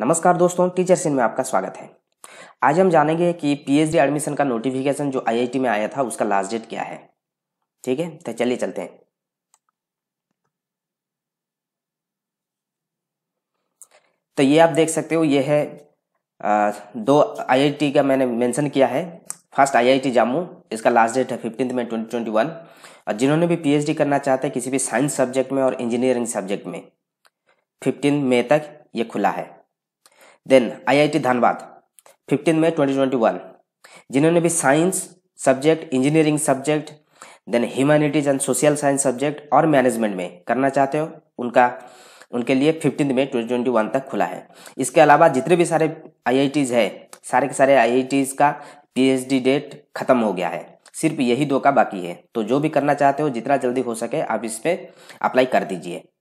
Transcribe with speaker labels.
Speaker 1: नमस्कार दोस्तों टीचर सिंह में आपका स्वागत है आज हम जानेंगे कि पीएचडी एडमिशन का नोटिफिकेशन जो आईआईटी में आया था उसका लास्ट डेट क्या है ठीक है तो चलिए चलते हैं तो ये आप देख सकते हो ये है दो आईआईटी का मैंने मेंशन किया है फर्स्ट आईआईटी जम्मू इसका लास्ट डेट है fifteenth May twenty twenty one और जिन्होंने भी पीएचडी करना चाहते हैं किसी भी साइंस सब्जेक्ट में और इंजीनियरिंग सब्जेक्ट में फिफ्टीन मई तक ये खुला है देन आईआईटी धनबाद फिफ्टीन मई 2021 जिन्होंने भी science subject engineering subject then humanities and social science subject और मैनेजमेंट में करना चाहते हो उनका उनके लिए फिफ्टीन मई वन तक खुला है इसके अलावा जितने भी सारे टीज है सारे के सारे टीज का डी डेट खत्म हो गया है सिर्फ यही दो का बाकी है तो जो भी करना चाहते हो जितना जल्दी हो सके आप इस पर अप्लाई कर दीजिए